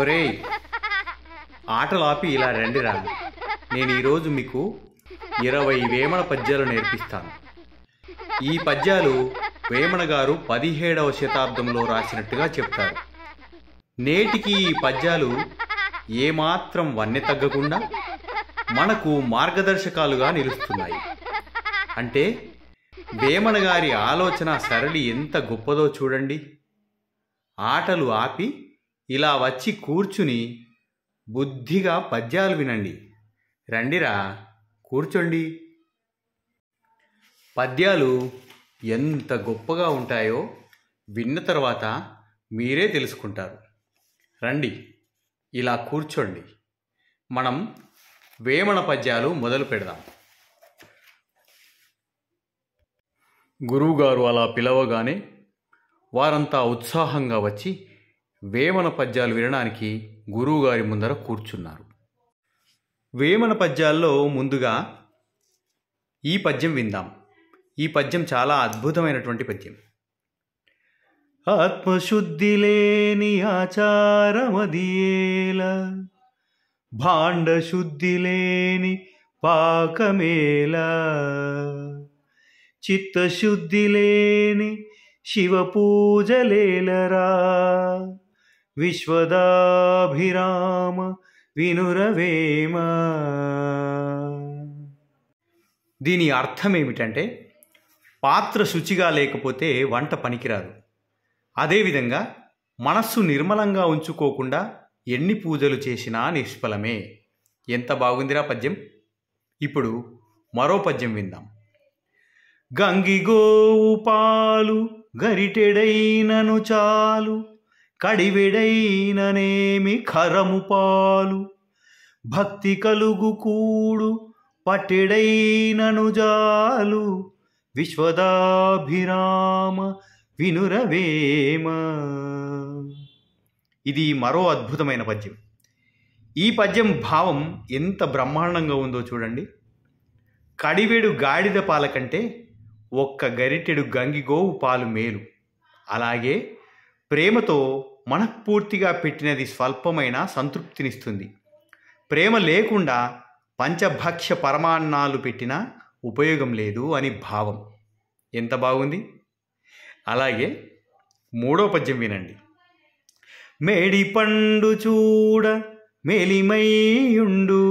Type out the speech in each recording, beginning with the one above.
ఒరేయ్ ఆటలు ఆపి ఇలా రండి రా నేను ఈరోజు మీకు ఇరవై వేమన పద్యాలు నేర్పిస్తాను ఈ పద్యాలు వేమన గారు పదిహేడవ శతాబ్దంలో రాసినట్టుగా చెప్తారు నేటికి ఈ పద్యాలు ఏమాత్రం వన్నె తగ్గకుండా మనకు మార్గదర్శకాలుగా నిలుస్తున్నాయి అంటే వేమన గారి ఆలోచన సరళి ఎంత గొప్పదో చూడండి ఆటలు ఆపి ఇలా వచ్చి కూర్చుని బుద్ధిగా పద్యాలు వినండి రండిరా కూర్చోండి పద్యాలు ఎంత గొప్పగా ఉంటాయో విన్న తర్వాత మీరే తెలుసుకుంటారు రండి ఇలా కూర్చోండి మనం వేమన పద్యాలు మొదలు పెడదాం గురువుగారు అలా పిలవగానే వారంతా ఉత్సాహంగా వచ్చి వేమన పద్యాలు వినడానికి గురువుగారి ముందర కూర్చున్నారు వేమన పద్యాల్లో ముందుగా ఈ పద్యం విందాం ఈ పద్యం చాలా అద్భుతమైనటువంటి పద్యం ఆత్మశుద్ధి లేని ఆచారమదియేల భాండశుద్ధి లేని పాకమేలా చిత్తశుద్ధి లేని శివ పూజలేలరా విశ్వదాభిరామ వినురవేమ దీని అర్థం ఏమిటంటే పాత్ర శుచిగా లేకపోతే వంట పనికిరాదు అదేవిధంగా మనస్సు నిర్మలంగా ఉంచుకోకుండా ఎన్ని పూజలు చేసినా నిష్ఫలమే ఎంత బాగుందిరా పద్యం ఇప్పుడు మరో పద్యం విందాం గంగిగోవు పాలు గరిటెడైనను చాలు కడివిడైననేమి పాలు భక్తి కలుగు కూడు పటిడైనను జాలు విశ్వదాభిరామ వినురవేమ ఇది మరో అద్భుతమైన పద్యం ఈ పద్యం భావం ఎంత బ్రహ్మాండంగా ఉందో చూడండి కడివేడు గాడిద పాల కంటే ఒక్క గరిటెడు గంగిగోవు పాలు మేలు అలాగే ప్రేమతో మనఃపూర్తిగా పెట్టినది స్వల్పమైన సంతృప్తినిస్తుంది ప్రేమ లేకుండా పంచభక్ష్య పరమాన్నాలు పెట్టినా ఉపయోగం లేదు అని భావం ఎంత బాగుంది అలాగే మూడో పద్యం వినండి మేడి పండు చూడ మేలిమైయుండు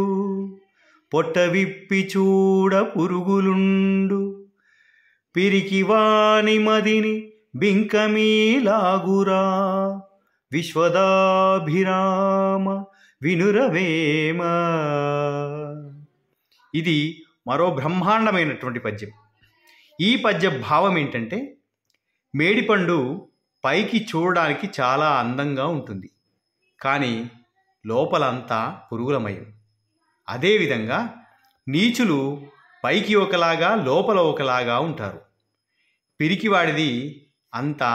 పొట్ట విప్పి చూడ పురుగులుండు పిరికివాని మదిని బింకమీలాగురా విశ్వదాభిరామ వినురవేమ ఇది మరో బ్రహ్మాండమైనటువంటి పద్యం ఈ పద్య భావం ఏంటంటే మేడిపండు పైకి చూడడానికి చాలా అందంగా ఉంటుంది కానీ లోపలంతా పురుగులమయం అదేవిధంగా నీచులు పైకి ఒకలాగా లోపల ఒకలాగా ఉంటారు పిరికివాడిది అంతా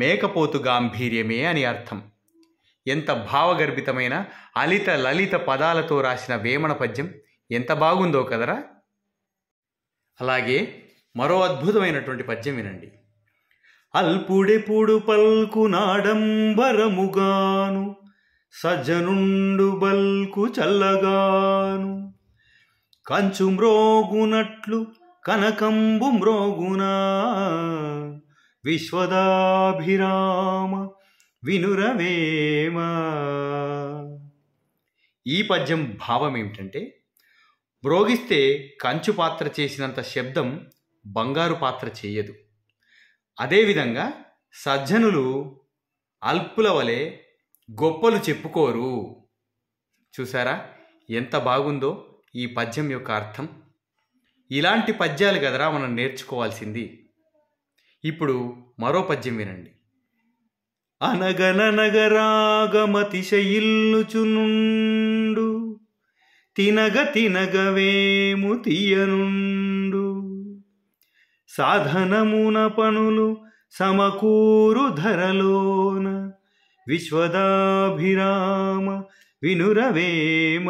మేకపోతు గాంభీర్యమే అని అర్థం ఎంత భావగర్భితమైన అలిత లలిత పదాలతో రాసిన వేమన పద్యం ఎంత బాగుందో కదరా అలాగే మరో అద్భుతమైనటువంటి పద్యం వినండి అల్పుడెప్పుడు పల్కు నాడంబరముగాను సజనుండు బల్కు చల్లగాను కంచు మ్రోగునట్లు కనకంబు మ్రోగునా విశ్వదాభిరామ వినురవేమ ఈ పద్యం భావం ఏమిటంటే బ్రోగిస్తే కంచు పాత్ర చేసినంత శబ్దం బంగారు పాత్ర చేయదు అదేవిధంగా సజ్జనులు అల్పుల వలె గొప్పలు చెప్పుకోరు చూసారా ఎంత బాగుందో ఈ పద్యం యొక్క అర్థం ఇలాంటి పద్యాలు కదరా మనం నేర్చుకోవాల్సింది ఇప్పుడు మరో పద్యం వినండి అనగననగరాగమతిశయిల్లుచునుండు తినగ తినగవేము తీయనుండు సాధనమున పనులు సమకూరు ధరలోన విశ్వదాభిరామ వినురవేమ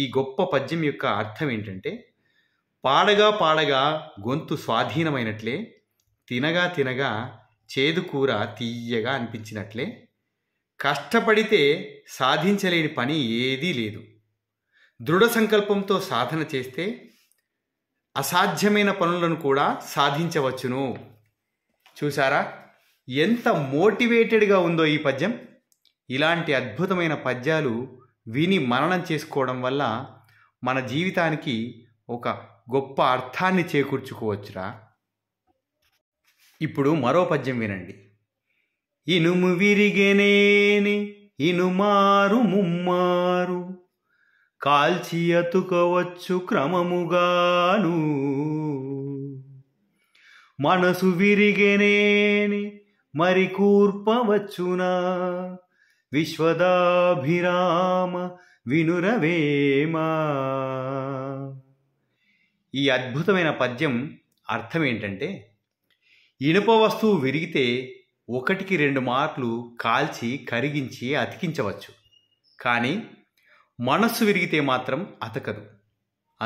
ఈ గొప్ప పద్యం యొక్క అర్థం ఏంటంటే పాడగా పాడగా గొంతు స్వాధీనమైనట్లే తినగా తినగా చేదు కూర తీయగా అనిపించినట్లే కష్టపడితే సాధించలేని పని ఏదీ లేదు దృఢ సంకల్పంతో సాధన చేస్తే అసాధ్యమైన పనులను కూడా సాధించవచ్చును చూసారా ఎంత మోటివేటెడ్గా ఉందో ఈ పద్యం ఇలాంటి అద్భుతమైన పద్యాలు విని మరణం చేసుకోవడం వల్ల మన జీవితానికి ఒక గొప్ప అర్థాన్ని చేకూర్చుకోవచ్చురా ఇప్పుడు మరో పద్యం వినండి ఇనుము విరిగెనేని ఇనుమారు ముమ్మారు కాల్చి అతుకవచ్చు క్రమముగాను మనసు విరిగెనేని మరి కూర్పవచ్చునా విశ్వదాభిరామ వినురవేమా ఈ అద్భుతమైన పద్యం అర్థం ఏంటంటే ఇనుప వస్తువు విరిగితే ఒకటికి రెండు మార్లు కాల్చి కరిగించి అతికించవచ్చు కానీ మనస్సు విరిగితే మాత్రం అతకదు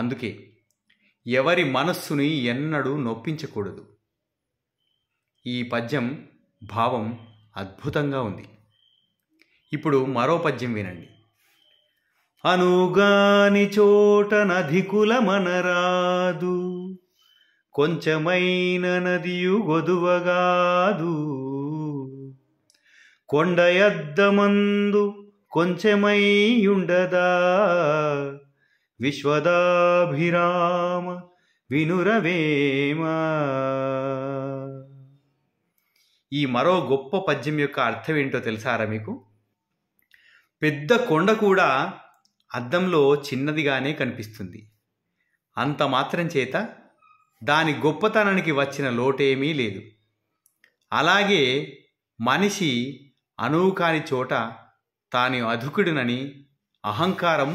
అందుకే ఎవరి మనస్సుని ఎన్నడూ నొప్పించకూడదు ఈ పద్యం భావం అద్భుతంగా ఉంది ఇప్పుడు మరో పద్యం వినండి అనుగాని నది కులమనరాదు కొంచెమైన నదియు గొదువగాదు కొండయద్దమందు కొంచెమైయుండదా విశ్వదాభిరామ వినురవేమ ఈ మరో గొప్ప పద్యం యొక్క అర్థం ఏంటో తెలుసారా మీకు పెద్ద కొండ కూడా అద్దంలో చిన్నదిగానే కనిపిస్తుంది అంత మాత్రం చేత దాని గొప్పతనానికి వచ్చిన లోటేమీ లేదు అలాగే మనిషి అనువు కాని చోట తాను అధుకుడినని అహంకారం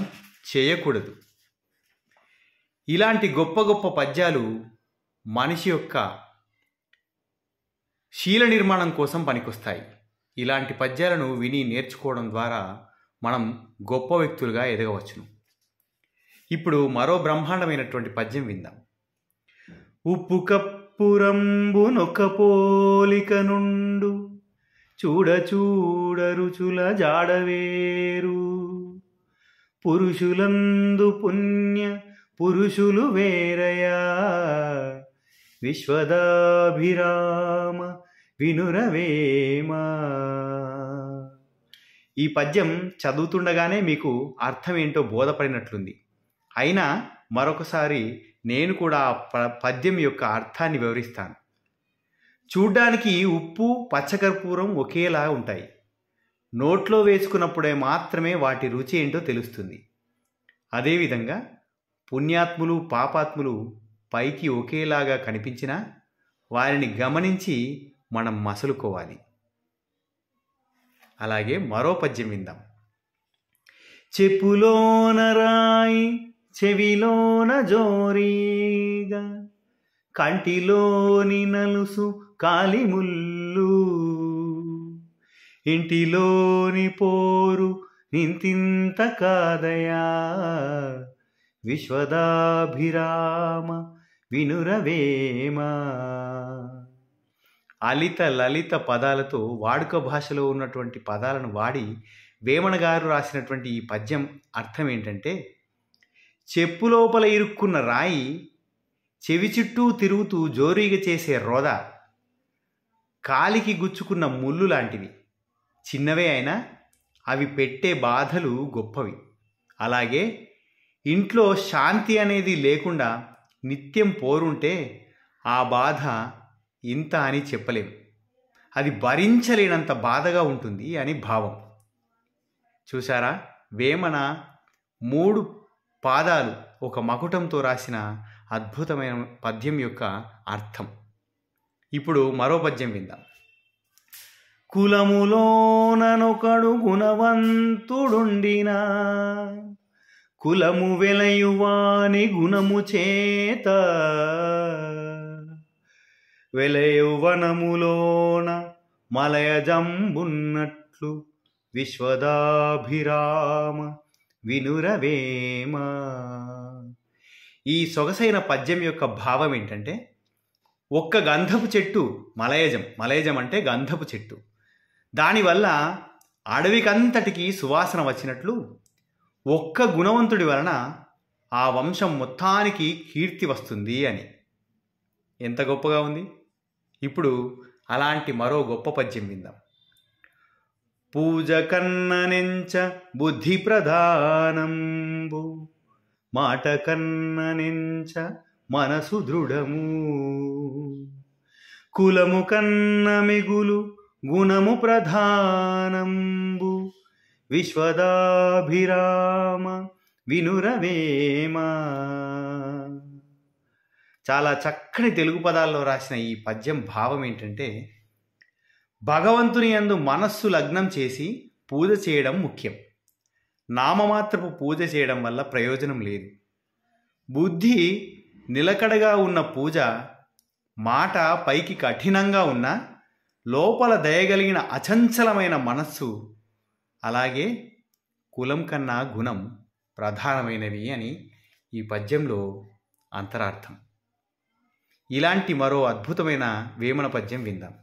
చేయకూడదు ఇలాంటి గొప్ప గొప్ప పద్యాలు మనిషి యొక్క శీల నిర్మాణం కోసం పనికొస్తాయి ఇలాంటి పద్యాలను విని నేర్చుకోవడం ద్వారా మనం గొప్ప వ్యక్తులుగా ఎదగవచ్చును ఇప్పుడు మరో బ్రహ్మాండమైనటువంటి పద్యం విందాం ఉప్పు కప్పురంబునొక పోలిక నుండు చూడ చూడ రుచుల జాడవేరు పురుషులందు పుణ్య పురుషులు వేరయా విశ్వదాభిరామ వినురవేమా ఈ పద్యం చదువుతుండగానే మీకు అర్థం ఏంటో బోధపడినట్లుంది అయినా మరొకసారి నేను కూడా ఆ పద్యం యొక్క అర్థాన్ని వివరిస్తాను చూడ్డానికి ఉప్పు పచ్చకర్పూరం ఒకేలా ఉంటాయి నోట్లో వేసుకున్నప్పుడే మాత్రమే వాటి రుచి ఏంటో తెలుస్తుంది అదేవిధంగా పుణ్యాత్ములు పాపాత్ములు పైకి ఒకేలాగా కనిపించినా వారిని గమనించి మనం మసలుకోవాలి అలాగే మరో పద్యం విందాం చెప్పులోన రాయి చెవిలోన జోరీగా కంటిలోని నలుసు కాలిముల్లు ఇంటిలోని పోరు నింతింత కాదయా విశ్వదాభిరామ వినురవేమా అలిత లలిత పదాలతో వాడుక భాషలో ఉన్నటువంటి పదాలను వాడి వేమణ గారు రాసినటువంటి ఈ పద్యం అర్థం ఏంటంటే చెప్పు లోపల ఇరుక్కున్న రాయి చెవి చుట్టూ తిరుగుతూ జోరీగా చేసే రోద కాలికి గుచ్చుకున్న ముళ్ళు లాంటివి చిన్నవే అయినా అవి పెట్టే బాధలు గొప్పవి అలాగే ఇంట్లో శాంతి అనేది లేకుండా నిత్యం పోరుంటే ఆ బాధ ఇంత అని చెప్పలేము అది భరించలేనంత బాధగా ఉంటుంది అని భావం చూసారా వేమన మూడు పాదాలు ఒక మకుటంతో రాసిన అద్భుతమైన పద్యం యొక్క అర్థం ఇప్పుడు మరో పద్యం విందాం కులములోననొకడు గుణవంతుడుండిన కులము వెలయువాని గుణము చేత వెలయౌవనములోన మలయజంబున్నట్లు విశ్వదాభిరామ వినురవేమ ఈ సొగసైన పద్యం యొక్క భావం ఏంటంటే ఒక్క గంధపు చెట్టు మలయజం మలయజం అంటే గంధపు చెట్టు దానివల్ల అడవికంతటికి సువాసన వచ్చినట్లు ఒక్క గుణవంతుడి వలన ఆ వంశం మొత్తానికి కీర్తి వస్తుంది అని ఎంత గొప్పగా ఉంది ఇప్పుడు అలాంటి మరో గొప్ప పద్యం విందాం పూజ కన్ననెంచ బుద్ధి ప్రధానంబు మాట కన్ననెంచ మనసు దృఢము కులము కన్న మిగులు గుణము ప్రధానంబు విశ్వదాభిరామ వినురవేమా చాలా చక్కని తెలుగు పదాల్లో రాసిన ఈ పద్యం భావం ఏంటంటే భగవంతుని అందు మనస్సు లగ్నం చేసి పూజ చేయడం ముఖ్యం నామమాత్రపు పూజ చేయడం వల్ల ప్రయోజనం లేదు బుద్ధి నిలకడగా ఉన్న పూజ మాట పైకి కఠినంగా ఉన్న లోపల దయగలిగిన అచంచలమైన మనస్సు అలాగే కులం కన్నా గుణం ప్రధానమైనవి అని ఈ పద్యంలో అంతరార్థం ఇలాంటి మరో అద్భుతమైన వేమన పద్యం విందాం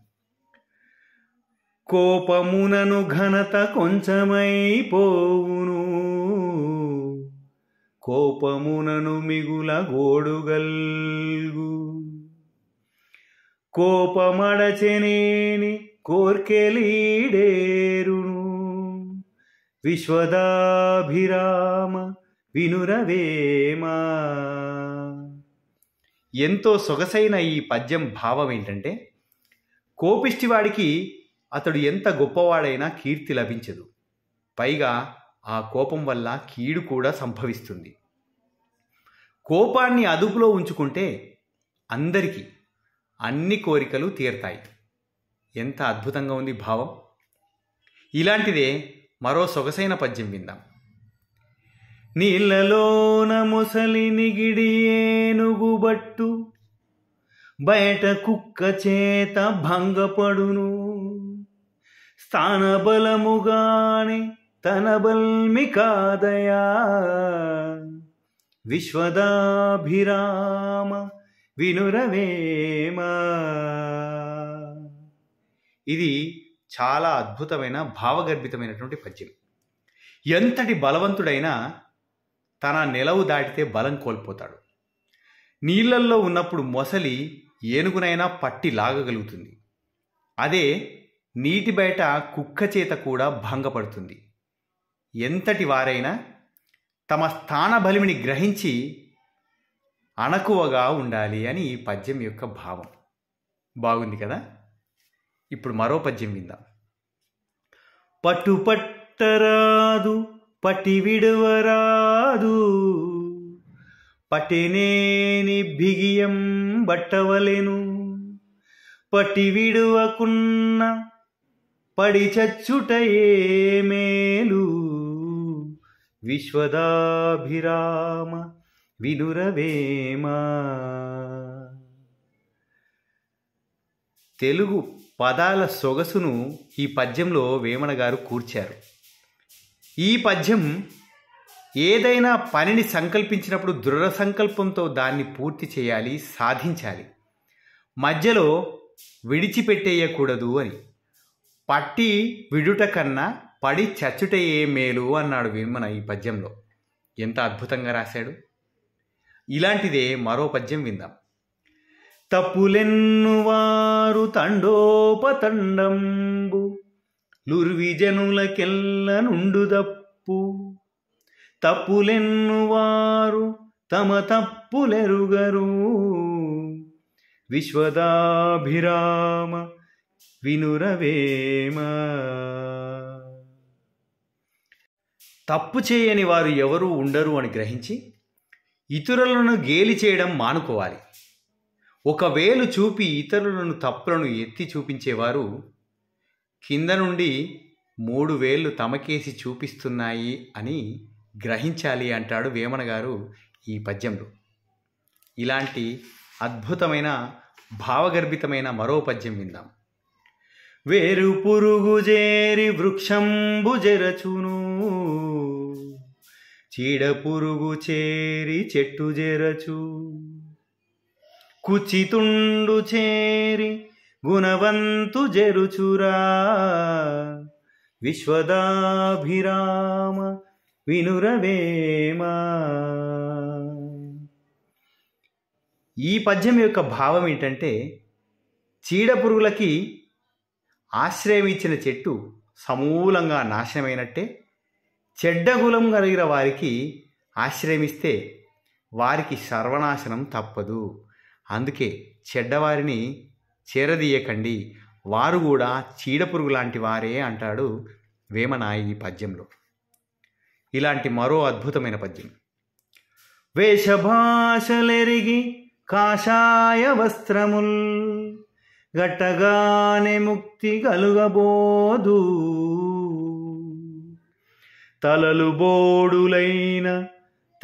కోపమునను ఘనత కొంచెమైపోవును కోపమునను మిగుల గోడుగల్గు కోపమడచెనేని కోర్కెలీడేరును విశ్వదాభిరామ వినురవేమా ఎంతో సొగసైన ఈ పద్యం భావం ఏంటంటే కోపిష్టివాడికి అతడు ఎంత గొప్పవాడైనా కీర్తి లభించదు పైగా ఆ కోపం వల్ల కీడు కూడా సంభవిస్తుంది కోపాన్ని అదుపులో ఉంచుకుంటే అందరికీ అన్ని కోరికలు తీరతాయి ఎంత అద్భుతంగా ఉంది భావం ఇలాంటిదే మరో సొగసైన పద్యం విందాం నీళ్ళలోన ముసలి నిగిడి ఏనుగుబట్టు బయట కుక్క చేత భంగపడును స్థానబలముగాని తన బల్మి కాదయా విశ్వదాభిరామ వినురవేమ ఇది చాలా అద్భుతమైన భావగర్భితమైనటువంటి పద్యం ఎంతటి బలవంతుడైనా తన నిలవు దాటితే బలం కోల్పోతాడు నీళ్లల్లో ఉన్నప్పుడు మొసలి ఏనుగునైనా పట్టి లాగగలుగుతుంది అదే నీటి బయట కుక్క చేత కూడా భంగపడుతుంది ఎంతటి వారైనా తమ స్థాన బలిమిని గ్రహించి అణకువగా ఉండాలి అని ఈ పద్యం యొక్క భావం బాగుంది కదా ఇప్పుడు మరో పద్యం విందాం పట్టుపట్టరాదు పటి విడవరాదు పటినేని బిగియం బట్టవలెను పటి విడువకున్న పడి చచ్చుటయే మేలు విశ్వదాభిరామ వినురవేమా తెలుగు పదాల సొగసును ఈ పద్యంలో వేమన గారు కూర్చారు ఈ పద్యం ఏదైనా పనిని సంకల్పించినప్పుడు దృఢ సంకల్పంతో దాన్ని పూర్తి చేయాలి సాధించాలి మధ్యలో విడిచిపెట్టేయకూడదు అని పట్టి విడుట కన్నా పడి చచ్చుటయే మేలు అన్నాడు విమన ఈ పద్యంలో ఎంత అద్భుతంగా రాశాడు ఇలాంటిదే మరో పద్యం విందాం తప్పులెన్నువారు తండోపతండంబు లుర్విజనులకెల్ల నుండుదప్పు తప్పులెన్నువారు తమ తప్పులెరుగరు విశ్వదాభిరామ వినురవేమ తప్పు చేయని వారు ఎవరూ ఉండరు అని గ్రహించి ఇతరులను గేలి చేయడం మానుకోవాలి ఒకవేలు చూపి ఇతరులను తప్పులను ఎత్తి చూపించేవారు కింద నుండి మూడు వేళ్ళు తమకేసి చూపిస్తున్నాయి అని గ్రహించాలి అంటాడు వేమన గారు ఈ పద్యంలో ఇలాంటి అద్భుతమైన భావగర్భితమైన మరో పద్యం విందాం వేరు పురుగు చేరి వృక్షంబు జరచును చీడ పురుగు చేరి చెట్టు జరచు కుచితుండు చేరి గుణవంతు జరుచురా విశ్వదాభిరామ వినురవేమ ఈ పద్యం యొక్క భావం ఏంటంటే చీడ పురుగులకి ఆశ్రయం ఇచ్చిన చెట్టు సమూలంగా నాశనమైనట్టే చెడ్డ కులం కలిగిన వారికి ఆశ్రయమిస్తే వారికి సర్వనాశనం తప్పదు అందుకే చెడ్డవారిని చేరదీయకండి వారు కూడా చీడపురుగు లాంటి వారే అంటాడు వేమనాయి ఈ పద్యంలో ఇలాంటి మరో అద్భుతమైన పద్యం వేషభాషలెరిగి కాషాయ వస్త్రముల్ గట్టగానే ముక్తి కలుగబోదు తలలు బోడులైన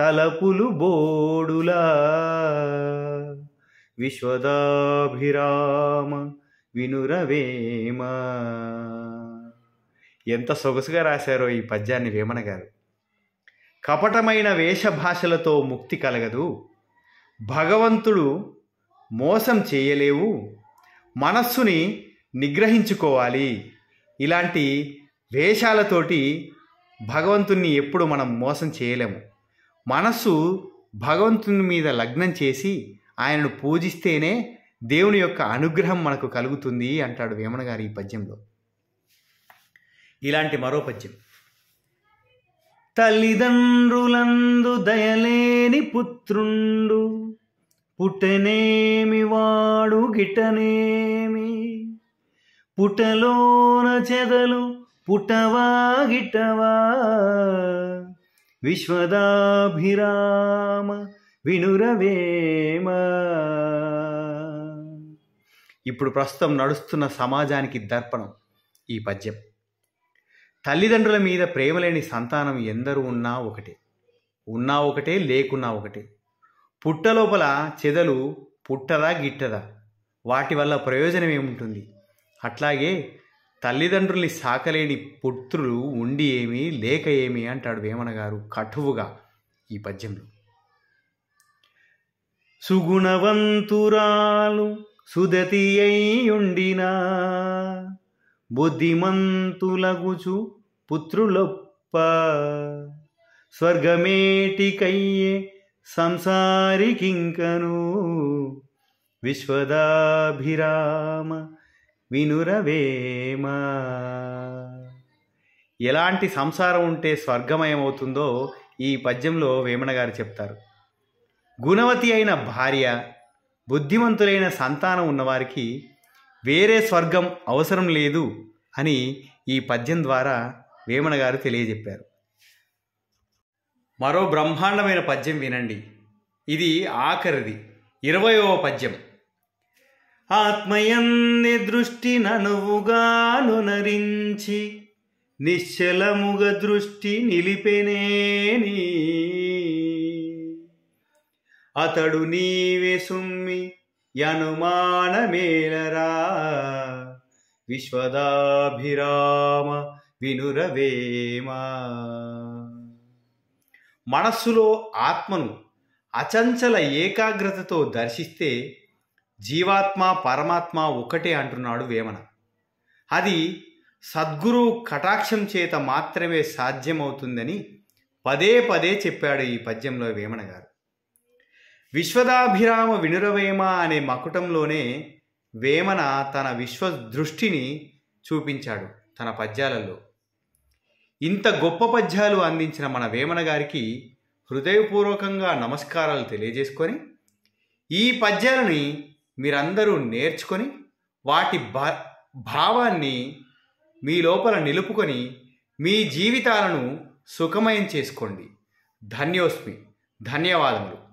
తలపులు బోడులా విశ్వదాభిరామ వినురవేమ ఎంత సొగసుగా రాశారో ఈ పద్యాన్ని వేమన గారు కపటమైన వేషభాషలతో ముక్తి కలగదు భగవంతుడు మోసం చేయలేవు మనస్సుని నిగ్రహించుకోవాలి ఇలాంటి వేషాలతోటి భగవంతుణ్ణి ఎప్పుడు మనం మోసం చేయలేము మనస్సు భగవంతుని మీద లగ్నం చేసి ఆయనను పూజిస్తేనే దేవుని యొక్క అనుగ్రహం మనకు కలుగుతుంది అంటాడు వేమన గారు ఈ పద్యంలో ఇలాంటి మరో పద్యం తల్లిదండ్రులందు దయలేని పుత్రుండు పుటనేమి వాడు గిటనేమి పుటలోన చెదలు పుటవా గిటవా విశ్వదాభిరామ వినురవేమ ఇప్పుడు ప్రస్తుతం నడుస్తున్న సమాజానికి దర్పణం ఈ పద్యం తల్లిదండ్రుల మీద ప్రేమలేని సంతానం ఎందరూ ఉన్నా ఒకటే ఉన్నా ఒకటే లేకున్నా ఒకటే పుట్టలోపల చెదలు పుట్టదా గిట్టదా వాటి వల్ల ప్రయోజనం ఏముంటుంది అట్లాగే తల్లిదండ్రుల్ని సాకలేని పుత్రులు ఉండి ఏమి లేక ఏమి అంటాడు వేమన గారు కఠువుగా ఈ పద్యంలో సుగుణవంతురాలు సుదతి అయ్యుండినా బుద్ధిమంతులగుచు పుత్రులొప్ప స్వర్గమేటికయ్యే సంసారికింకను విశ్వదాభిరామ వినురవేమ ఎలాంటి సంసారం ఉంటే స్వర్గమయమవుతుందో ఈ పద్యంలో వేమన గారు చెప్తారు గుణవతి అయిన భార్య బుద్ధిమంతులైన సంతానం ఉన్నవారికి వేరే స్వర్గం అవసరం లేదు అని ఈ పద్యం ద్వారా వేమన గారు తెలియజెప్పారు మరో బ్రహ్మాండమైన పద్యం వినండి ఇది ఆఖరిది ఇరవయవ పద్యం ఆత్మయన్ని దృష్టి ననువుగాను నరించి నిశ్చలముగ దృష్టి నిలిపెనేని అతడు నీవే సుమ్మి యనుమానమేలరా విశ్వదాభిరామ వినురవేమ మనస్సులో ఆత్మను అచంచల ఏకాగ్రతతో దర్శిస్తే జీవాత్మ పరమాత్మ ఒకటే అంటున్నాడు వేమన అది సద్గురు కటాక్షం చేత మాత్రమే సాధ్యమవుతుందని పదే పదే చెప్పాడు ఈ పద్యంలో వేమన గారు విశ్వదాభిరామ వినురవేమ అనే మకుటంలోనే వేమన తన విశ్వదృష్టిని చూపించాడు తన పద్యాలలో ఇంత గొప్ప పద్యాలు అందించిన మన వేమన గారికి హృదయపూర్వకంగా నమస్కారాలు తెలియజేసుకొని ఈ పద్యాలని మీరందరూ నేర్చుకొని వాటి భా భావాన్ని మీ లోపల నిలుపుకొని మీ జీవితాలను సుఖమయం చేసుకోండి ధన్యోస్మి ధన్యవాదములు